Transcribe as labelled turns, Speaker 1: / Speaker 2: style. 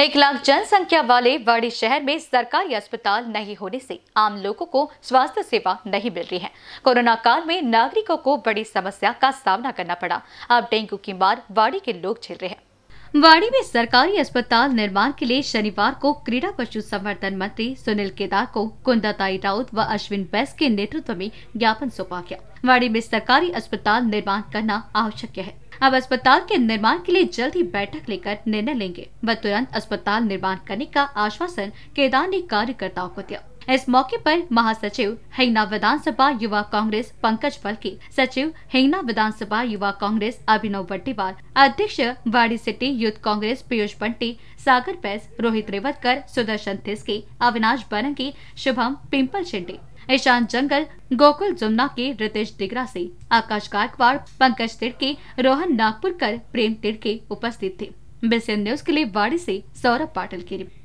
Speaker 1: एक लाख जनसंख्या वाले वाड़ी शहर में सरकारी अस्पताल नहीं होने से आम लोगों को स्वास्थ्य सेवा नहीं मिल रही है कोरोना काल में नागरिकों को बड़ी समस्या का सामना करना पड़ा अब डेंगू की मार वाड़ी के लोग झेल रहे हैं वाड़ी में सरकारी अस्पताल निर्माण के लिए शनिवार को क्रीड़ा पशु संवर्धन मंत्री सुनील केदार को कुंदाताई राउत व अश्विन बैस के नेतृत्व में ज्ञापन सौंपा गया वाड़ी में सरकारी अस्पताल निर्माण करना आवश्यक है अब अस्पताल के निर्माण के लिए जल्द ही बैठक लेकर निर्णय लेंगे व तुरंत अस्पताल निर्माण करने का आश्वासन केदार ने कार्यकर्ताओं को दिया इस मौके पर महासचिव हिंगना विधानसभा युवा कांग्रेस पंकज बल्कि सचिव हिंगना विधानसभा युवा कांग्रेस अभिनव बट्टीवाल अध्यक्ष वाड़ी सिटी यूथ कांग्रेस पीयूष बंटी सागर पैस रोहित रेवतकर सुदर्शन थिस्के अविनाश बरंगी शुभम पिंपल शिंडे ईशान जंगल गोकुल जुमना के रितेश दिगरा से आकाश गायकवाड़ पंकज तिड़के रोहन नागपुरकर प्रेम तिड़के उपस्थित थे बीसीएन न्यूज के लिए वाड़ी से सौरभ पाटिल की रिपोर्ट